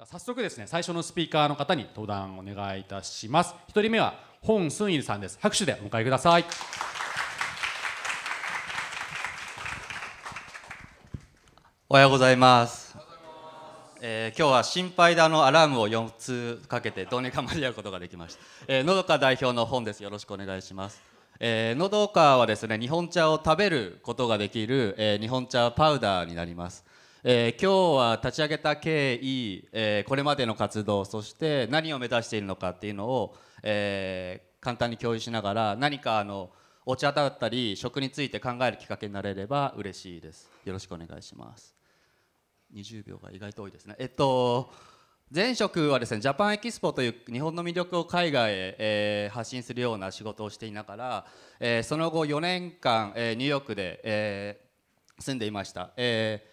じゃ早速ですね最初のスピーカーの方に登壇お願いいたします一人目は本スンイさんです拍手でお迎えくださいおはようございますえー、今日は心配であのアラームを4つかけてどうにか間に合うことができました、えー、のどか代表の本ですよろしくお願いしますえー、のどかはですね日本茶を食べることができる、えー、日本茶パウダーになりますえー、今日は立ち上げた経緯、えー、これまでの活動そして何を目指しているのかっていうのを、えー、簡単に共有しながら何かあのお茶だったり食について考えるきっかけになれれば嬉しいですよろしくお願いします20秒が意外と多いですねえっと前職はですねジャパンエキスポという日本の魅力を海外へ、えー、発信するような仕事をしていながら、えー、その後4年間、えー、ニューヨークで、えー、住んでいました、えー、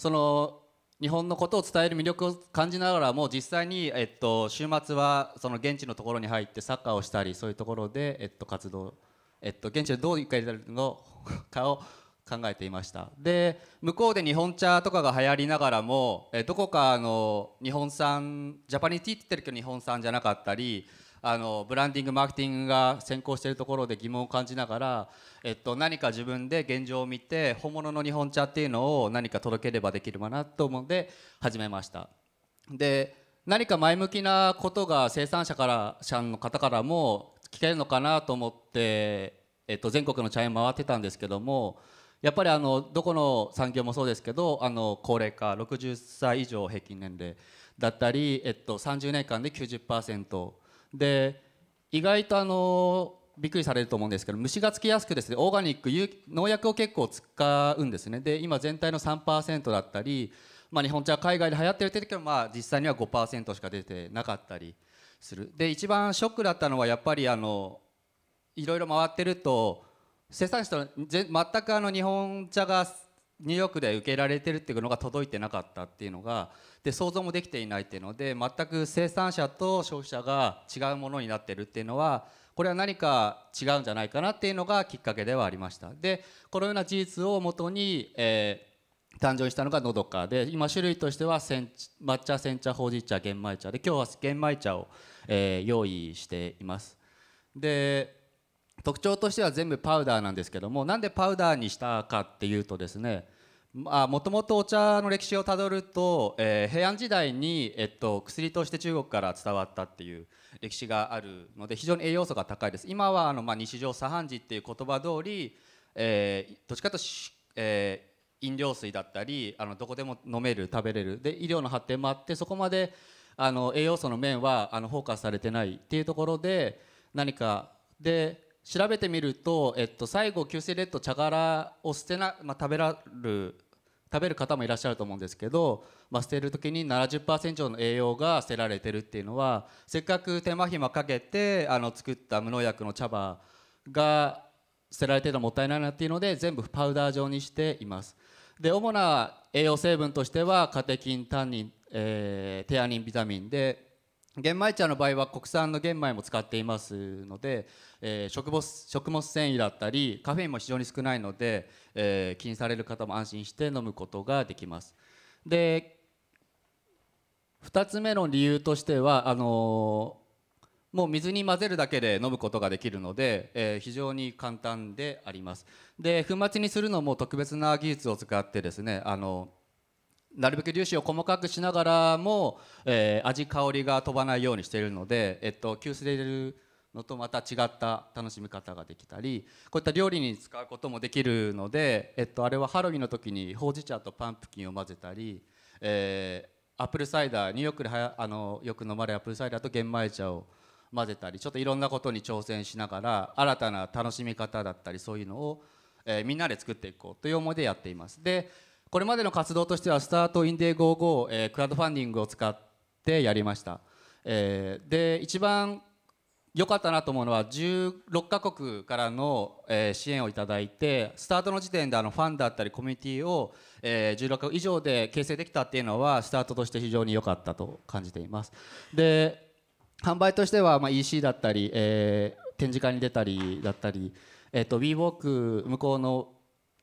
その日本のことを伝える魅力を感じながらも実際に、えっと、週末はその現地のところに入ってサッカーをしたりそういうところで、えっと、活動、えっと、現地でどう生かれるのかを考えていましたで向こうで日本茶とかが流行りながらも、えどこかの日本産ジャパニーティーって言ってるけど日本産じゃなかったりあのブランディングマーケティングが先行しているところで疑問を感じながら、えっと、何か自分で現状を見て本物の日本茶っていうのを何か届ければできるかなと思うので始めましたで何か前向きなことが生産者から者の方からも聞けるのかなと思って、えっと、全国の茶園回ってたんですけどもやっぱりあのどこの産業もそうですけどあの高齢化60歳以上平均年齢だったり、えっと、30年間で90%で意外とあのびっくりされると思うんですけど虫がつきやすくですねオーガニック農薬を結構使うんですねで今全体の3%だったり、まあ、日本茶は海外で流行ってる時は、まあ、実際には5%しか出てなかったりするで一番ショックだったのはやっぱりあのいろいろ回ってると生産者と全くあの日本茶がニューヨークで受けられてるっていうのが届いてなかったっていうのがで想像もできていないっていうので全く生産者と消費者が違うものになってるっていうのはこれは何か違うんじゃないかなっていうのがきっかけではありましたでこのような事実をもとに、えー、誕生したのがのどかで今種類としては抹茶煎茶ほうじ茶玄米茶で今日は玄米茶を、えー、用意していますで特徴としては全部パウダーなんですけどもなんでパウダーにしたかっていうとですねもともとお茶の歴史をたどると、えー、平安時代に、えっと、薬として中国から伝わったっていう歴史があるので非常に栄養素が高いです今はあの、まあ、日常茶飯事っていう言葉通り、えー、どっちかとし、えー、飲料水だったりあのどこでも飲める食べれるで医療の発展もあってそこまであの栄養素の面はあのフォーカスされてないっていうところで何かで調べてみると、えっと、最後急性レッド茶殻を捨てな、まあ、食べらる食べる方もいらっしゃると思うんですけど、まあ、捨てる時に70%以上の栄養が捨てられてるっていうのはせっかく手間暇かけてあの作った無農薬の茶葉が捨てられてるのもったいないなっていうので全部パウダー状にしていますで主な栄養成分としてはカテキンタンニン、えー、テアニンビタミンで玄米茶の場合は国産の玄米も使っていますので、えー、食物食物繊維だったりカフェインも非常に少ないので、えー、気にされる方も安心して飲むことができますで2つ目の理由としてはあのー、もう水に混ぜるだけで飲むことができるので、えー、非常に簡単でありますで粉末にするのも特別な技術を使ってですねあのーなるべく粒子を細かくしながらも、えー、味香りが飛ばないようにしているので、えっと、急須で入れるのとまた違った楽しみ方ができたりこういった料理に使うこともできるので、えっと、あれはハロウィンの時にほうじ茶とパンプキンを混ぜたり、えー、アップルサイダーニューヨークではやあのよく飲まれるアップルサイダーと玄米茶を混ぜたりちょっといろんなことに挑戦しながら新たな楽しみ方だったりそういうのを、えー、みんなで作っていこうという思いでやっています。でこれまでの活動としてはスタートインデー55、えー、クラウドファンディングを使ってやりました、えで一番良かったなと思うのは16カ国からの、え支援をいただいてスタートの時点であのファンだったりコミュニティを、え16カ国以上で形成できたっていうのはスタートとして非常に良かったと感じていますで販売としては、ま EC だったり、え展示会に出たりだったり、えと、WeWalk 向こうの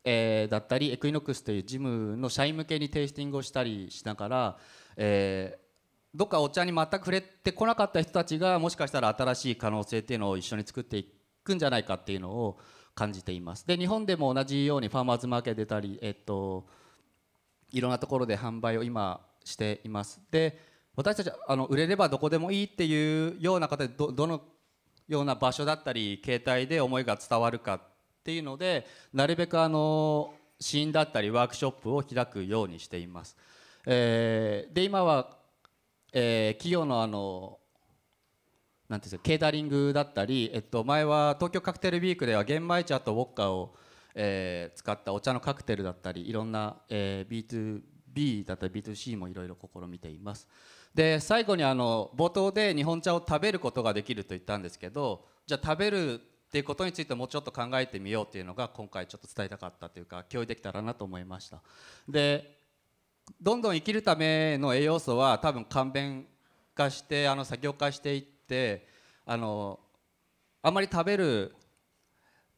えー、だったりエクイノックスというジムの社員向けにテイスティングをしたりしながら、えー、どっかお茶に全く触れてこなかった人たちがもしかしたら新しい可能性っていうのを一緒に作っていくんじゃないかっていうのを感じています。で日本でも同じようにファーマーズマーケット出たり、えっと、いろんなところで販売を今しています。で私たちあの売れればどこでもいいっていうような方でどのような場所だったり携帯で思いが伝わるかっていうのでなるべくあの試飲だったりワークショップを開くようにしています。えー、で今は、えー、企業のあのなんていうケータリングだったり、えっと、前は東京カクテルウィークでは玄米茶とウォッカを、えー、使ったお茶のカクテルだったりいろんな、えー、B2B だったり B2C もいろいろ試みていますで最後にあの冒頭で日本茶を食べることができると言ったんですけどじゃあ食べるっていうことについてもうちょっと考えてみようっていうのが今回ちょっと伝えたかったというか共有できたらなと思いましたでどんどん生きるための栄養素は多分簡便化してあの作業化していってあのあんまり食べる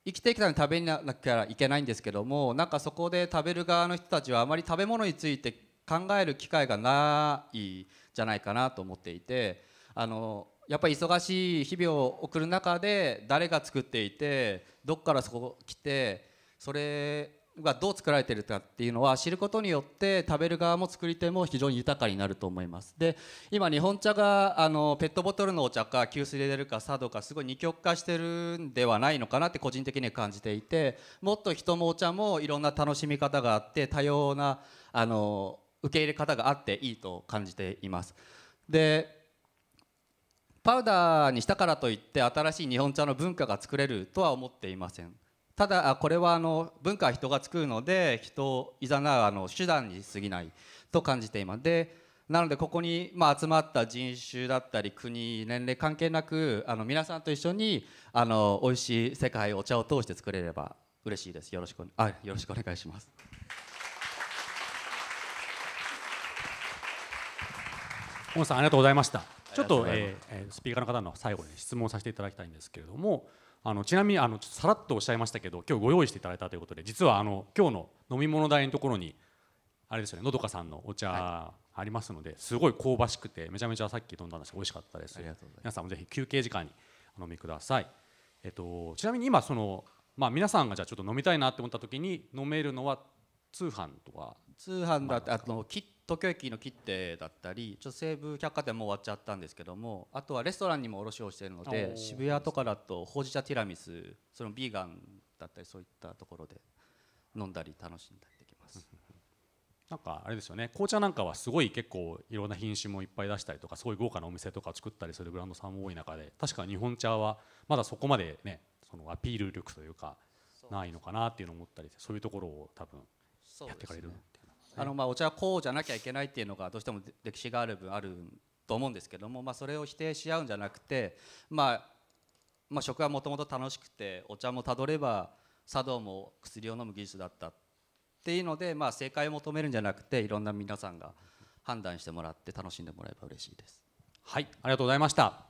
生きてきたのに食べなきゃいけないんですけどもなんかそこで食べる側の人たちはあまり食べ物について考える機会がないじゃないかなと思っていてあのやっぱり忙しい日々を送る中で誰が作っていてどこからそこ来てそれがどう作られてるかっていうのは知ることによって食べる側も作り手も非常に豊かになると思いますで今日本茶があのペットボトルのお茶か給水で入れるか茶道かすごい二極化してるんではないのかなって個人的には感じていてもっと人もお茶もいろんな楽しみ方があって多様なあの受け入れ方があっていいと感じていますでパウダーにしたからといって新しい日本茶の文化が作れるとは思っていませんただこれはあの文化は人が作るので人をいざなうあの手段に過ぎないと感じていますでなのでここにま集まった人種だったり国年齢関係なくあの皆さんと一緒にあの美味しい世界お茶を通して作れれば嬉しいですよろしくあよろしくお願いします本さんありがとうございましたちょっと、えー、スピーカーの方の最後に質問させていただきたいんですけれどもあのちなみにあのさらっとおっしゃいましたけど今日ご用意していただいたということで実はあの今日の飲み物代のところにあれですよねのどかさんのお茶ありますので、すごい香ばしくてめちゃめちゃさっき飲んだんですけ美味しかったです皆さんもぜひ休憩時間にお飲みください、えっと、ちなみに今その、まあ、皆さんがじゃちょっと飲みたいなって思った時に飲めるのは通販とか通販だってあのキッ東京駅の切手だったりちょっと西武百貨店も終わっちゃったんですけどもあとはレストランにも卸をしているので渋谷とかだとほうじ茶ティラミスそのビーガンだったりそういったところで飲んだり楽しんだりできます。なんかあれですよね紅茶なんかはすごい結構いろんな品種もいっぱい出したりとかすごい豪華なお店とか作ったりするブランドさんも多い中で確か日本茶はまだそこまでねそのアピール力というかないのかなっていうのを思ったりそういうところを多分やっていかれるってあのまあお茶はこうじゃなきゃいけないっていうのがどうしても歴史がある分あると思うんですけども、まあ、それを否定し合うんじゃなくて、まあ、まあ食はもともと楽しくてお茶もたどれば茶道も薬を飲む技術だったっていうので、まあ、正解を求めるんじゃなくていろんな皆さんが判断してもらって楽しんでもらえば嬉しいです。はいありがとうございました